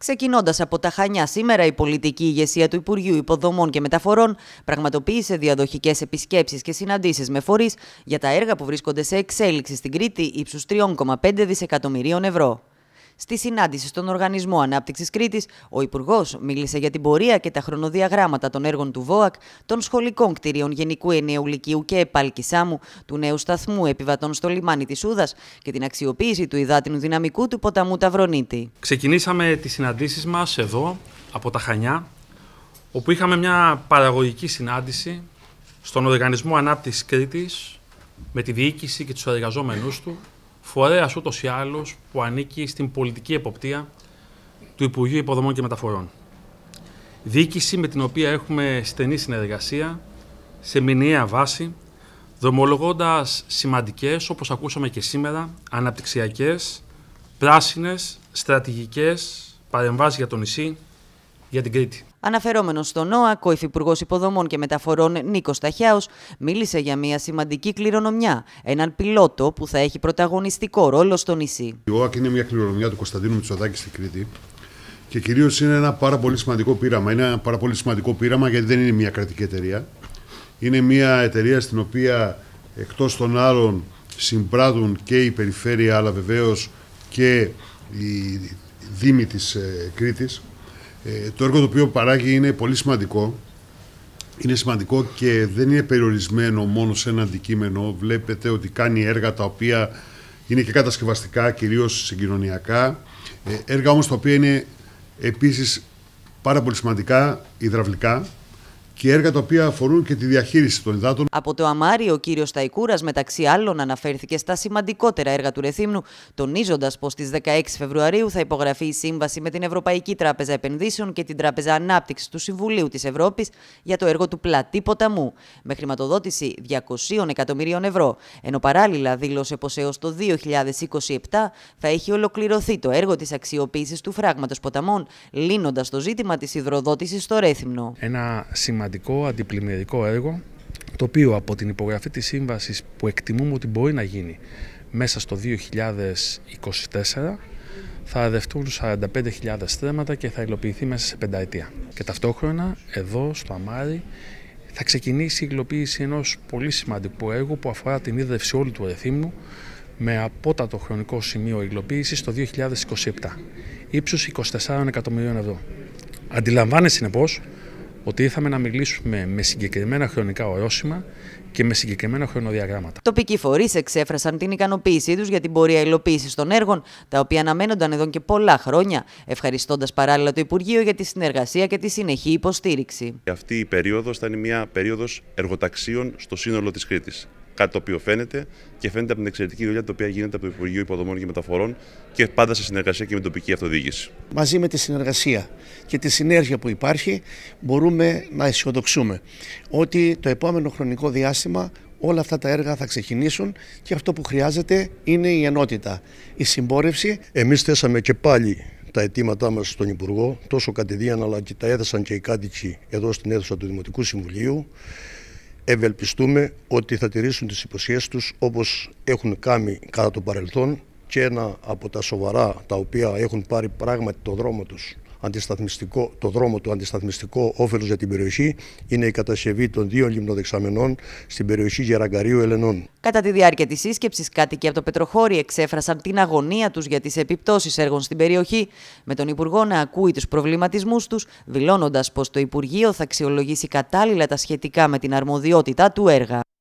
Ξεκινώντας από τα Χανιά, σήμερα η πολιτική ηγεσία του Υπουργείου Υποδομών και Μεταφορών πραγματοποίησε διαδοχικές επισκέψεις και συναντήσεις με φορείς για τα έργα που βρίσκονται σε εξέλιξη στην Κρήτη ύψους 3,5 δισεκατομμυρίων ευρώ. Στη συνάντηση στον Οργανισμό Ανάπτυξης Κρήτης, ο Υπουργός μίλησε για την πορεία και τα χρονοδιαγράμματα των έργων του ΒΟΑΚ, των σχολικών κτηρίων Γενικού Ενιαίου Λυκείου και Επαλκισάμου, του νέου σταθμού επιβατών στο λιμάνι της Ούδα και την αξιοποίηση του υδάτινου δυναμικού του ποταμού Ταυρονίτη. Ξεκινήσαμε τις συναντήσεις μας εδώ, από τα Χανιά, όπου είχαμε μια παραγωγική συνάντηση στον Οργανισμό Ανάπτυξης Κρήτης με τη διοίκηση και τους εργαζόμενους του φορέα ούτως ή άλλως που ανήκει στην πολιτική εποπτεία του Υπουργείου Υποδομών και Μεταφορών. Διοίκηση με την οποία έχουμε στενή συνεργασία σε μηνιαία βάση, δρομολογώντα σημαντικές, όπως ακούσαμε και σήμερα, αναπτυξιακές, πράσινες, στρατηγικές παρεμβάσεις για το νησί, για την Κρήτη. Αναφερόμενος στο ΝΟΑ, ο Υφυπουργός Υποδομών και Μεταφορών Νίκος Ταχιάος μίλησε για μια σημαντική κληρονομιά. Έναν πιλότο που θα έχει πρωταγωνιστικό ρόλο στο νησί. Η ΟΑΚ είναι μια κληρονομιά του Κωνσταντίνου Μητσοδάκη στην Κρήτη και κυρίως είναι ένα πάρα πολύ σημαντικό πείραμα. Είναι ένα πάρα πολύ σημαντικό πείραμα γιατί δεν είναι μια κρατική εταιρεία. Είναι μια εταιρεία στην οποία εκτός των άλλων συμπράττουν και η περιφέρεια αλλά βεβαίως και η Δήμη της ε, Κρήτης ε, το έργο το οποίο παράγει είναι πολύ σημαντικό. Είναι σημαντικό και δεν είναι περιορισμένο μόνο σε ένα αντικείμενο. Βλέπετε ότι κάνει έργα τα οποία είναι και κατασκευαστικά, κυρίως συγκοινωνιακά. Ε, έργα όμως τα οποία είναι επίσης πάρα πολύ σημαντικά, υδραυλικά και έργα τα οποία αφορούν και τη διαχείριση των υδάτων. Από το Αμάριο, ο κύριος Ταϊκούρας, μεταξύ άλλων, αναφέρθηκε στα σημαντικότερα έργα του Ρεθύμνου, τονίζοντας πως στις 16 Φεβρουαρίου θα υπογραφεί η σύμβαση με την Ευρωπαϊκή Τράπεζα Επενδύσεων και την Τράπεζα Ανάπτυξης του Συμβουλίου της Ευρώπης για το έργο του Πλατή Ποταμού, με χρηματοδότηση 200 εκατομμυρίων ευρώ. Ενώ παράλληλα δήλωσε πως έως το 2027 θα έχει ολοκληρωθεί το έργο της αξιοποίησης του φράγματος ποταμών, λύνοντας το ζήτημα της υδροδότησης στο Ρέθυμνο. Ένα σημαντικό σημαντικό αντιπλημμυρικό έργο το οποίο από την υπογραφή της σύμβασης που εκτιμούμε ότι μπορεί να γίνει μέσα στο 2024 θα δευτούν 45.000 στρέμματα και θα υλοποιηθεί μέσα σε πενταετία. Και ταυτόχρονα εδώ στο Αμάρι θα ξεκινήσει η υλοποίηση ενός πολύ σημαντικού έργου που αφορά την ίδρυυση όλου του ρεθύμνου με απότατο χρονικό σημείο υλοποίησης το 2027, ύψους 24 εκατομμυρίων ευρώ. Αντιλαμβάνεσαι συνεπώς ότι ήρθαμε να μιλήσουμε με συγκεκριμένα χρονικά ορόσημα και με συγκεκριμένα χρονοδιαγράμματα. Τοπικοί φορείς εξέφρασαν την ικανοποίησή τους για την πορεία υλοποίησης των έργων, τα οποία αναμένονταν εδώ και πολλά χρόνια, ευχαριστώντας παράλληλα το Υπουργείο για τη συνεργασία και τη συνεχή υποστήριξη. Αυτή η περίοδος ήταν μια περίοδος εργοταξίων στο σύνολο της Κρήτης. Κάτι το οποίο φαίνεται και φαίνεται από την εξαιρετική δουλειά την οποία γίνεται από το Υπουργείο Υποδομών και Μεταφορών και πάντα σε συνεργασία και με την τοπική αυτοδιοίκηση. Μαζί με τη συνεργασία και τη συνέργεια που υπάρχει, μπορούμε να αισιοδοξούμε ότι το επόμενο χρονικό διάστημα όλα αυτά τα έργα θα ξεκινήσουν και αυτό που χρειάζεται είναι η ενότητα, η συμπόρευση. Εμείς θέσαμε και πάλι τα αιτήματά μας στον Υπουργό, τόσο κατηδίαν αλλά και τα έθεσαν και οι κάτοικοι εδώ στην αίθουσα του Δημοτικού Συμβουλίου ευελπιστούμε ότι θα τηρήσουν τις υποσχέσεις τους όπως έχουν κάνει κατά το παρελθόν και ένα από τα σοβαρά τα οποία έχουν πάρει πράγματι το δρόμο τους αντισταθμιστικό, το δρόμο του αντισταθμιστικό όφελος για την περιοχή είναι η κατασκευή των δύο λιμνοδεξαμενών στην περιοχή Γεραγκαρίου Ελενών. Κατά τη διάρκεια της σύσκεψης, κάτοικοι από το Πετροχώρι εξέφρασαν την αγωνία τους για τις επιπτώσεις έργων στην περιοχή, με τον Υπουργό να ακούει τους προβληματισμούς τους, δηλώνοντας πως το Υπουργείο θα αξιολογήσει κατάλληλα τα σχετικά με την αρμοδιότητά του έργα.